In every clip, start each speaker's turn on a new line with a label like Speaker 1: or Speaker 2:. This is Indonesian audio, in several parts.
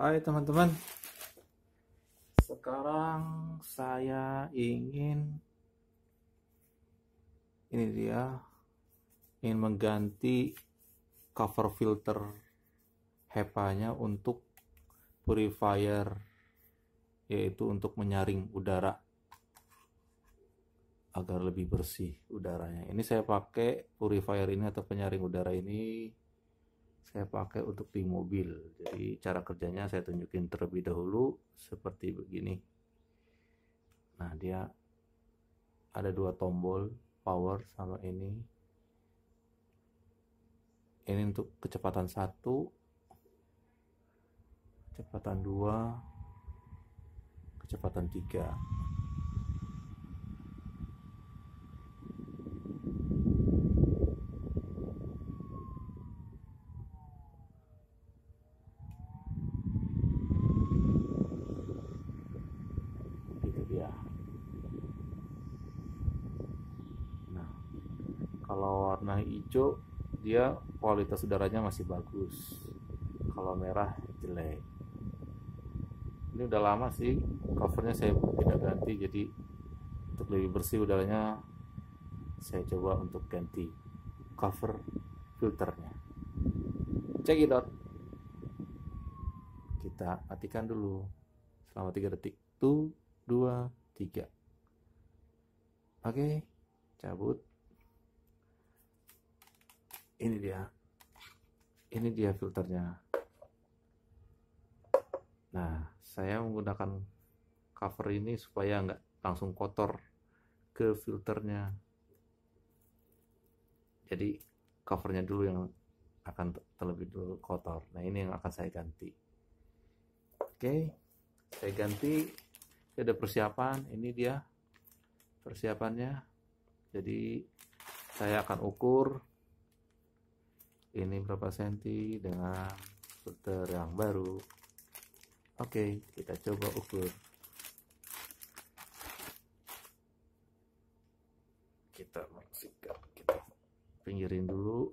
Speaker 1: Hai teman-teman, sekarang saya ingin ini dia ingin mengganti cover filter HEPA-nya untuk purifier yaitu untuk menyaring udara agar lebih bersih udaranya. Ini saya pakai purifier ini atau penyaring udara ini saya pakai untuk di mobil jadi cara kerjanya saya tunjukin terlebih dahulu seperti begini nah dia ada dua tombol power sama ini ini untuk kecepatan satu kecepatan dua kecepatan tiga kalau warna hijau dia kualitas udaranya masih bagus kalau merah jelek ini udah lama sih covernya saya tidak ganti jadi untuk lebih bersih udaranya saya coba untuk ganti cover filternya check it out kita matikan dulu selama 3 detik 1 2 3 oke cabut ini dia ini dia filternya nah saya menggunakan cover ini supaya nggak langsung kotor ke filternya jadi covernya dulu yang akan terlebih dulu kotor nah ini yang akan saya ganti oke saya ganti ada persiapan ini dia persiapannya jadi saya akan ukur ini berapa senti dengan router yang baru oke kita coba ukur kita maksikan kita pinggirin dulu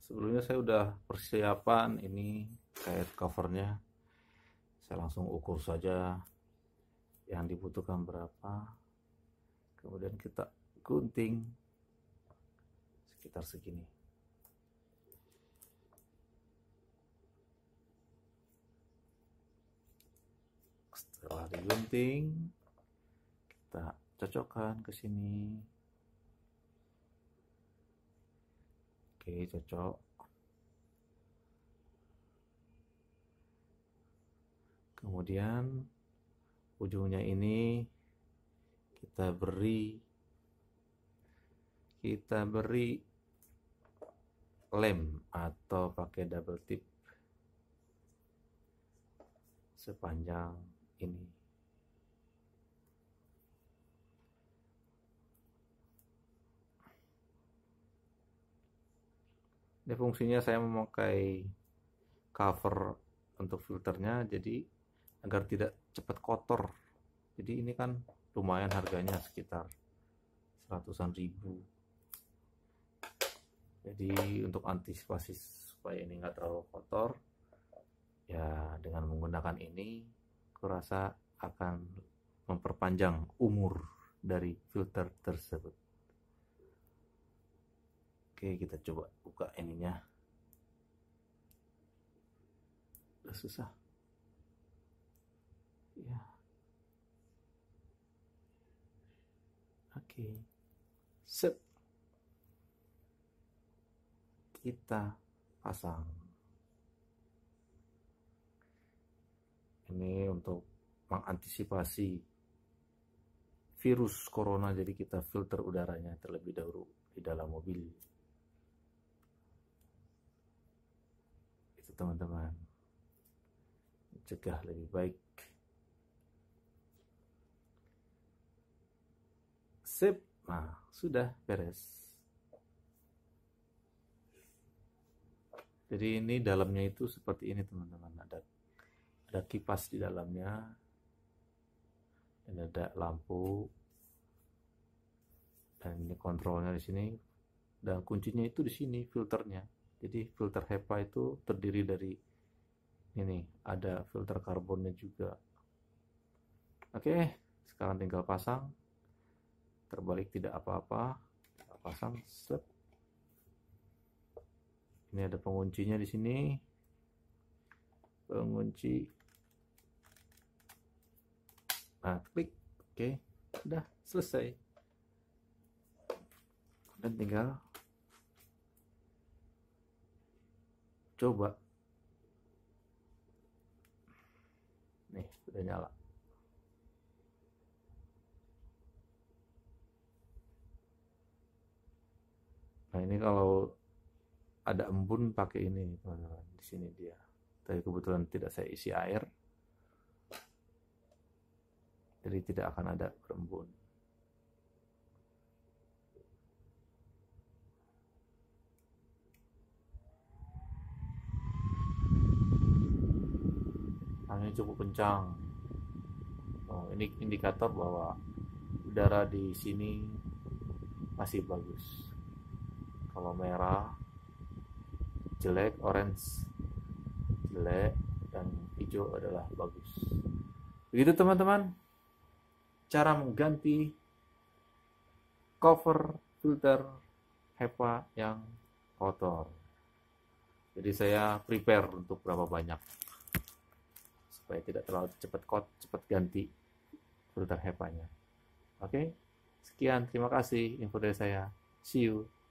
Speaker 1: sebelumnya saya sudah persiapan ini kayak covernya saya langsung ukur saja yang dibutuhkan berapa kemudian kita gunting sekitar segini setelah digunting kita cocokkan ke sini oke cocok kemudian ujungnya ini kita beri kita beri lem atau pakai double tip sepanjang ini ini fungsinya saya memakai cover untuk filternya jadi agar tidak cepat kotor jadi ini kan lumayan harganya sekitar seratusan ribu jadi untuk antisipasi supaya ini nggak terlalu kotor ya dengan menggunakan ini kurasa akan memperpanjang umur dari filter tersebut oke kita coba buka ininya udah susah ya oke okay. set kita pasang ini untuk mengantisipasi virus corona jadi kita filter udaranya terlebih dahulu di dalam mobil itu teman-teman cegah lebih baik sip nah sudah beres jadi ini dalamnya itu seperti ini teman-teman ada ada kipas di dalamnya dan ada lampu dan ini kontrolnya di sini dan kuncinya itu di sini filternya jadi filter HEPA itu terdiri dari ini ada filter karbonnya juga oke sekarang tinggal pasang terbalik tidak apa-apa pasang set ini ada penguncinya di sini pengunci nah klik oke okay. udah selesai dan tinggal coba nih sudah nyala nah ini kalau ada embun pakai ini teman-teman eh, di sini dia tapi kebetulan tidak saya isi air jadi tidak akan ada berembun nah, Ini cukup kencang oh, ini indikator bahwa udara di sini masih bagus kalau merah jelek orange jelek dan hijau adalah bagus begitu teman-teman cara mengganti cover filter HEPA yang kotor jadi saya prepare untuk berapa banyak supaya tidak terlalu cepat kot cepat ganti filter HEPA-nya oke okay? sekian terima kasih info dari saya see you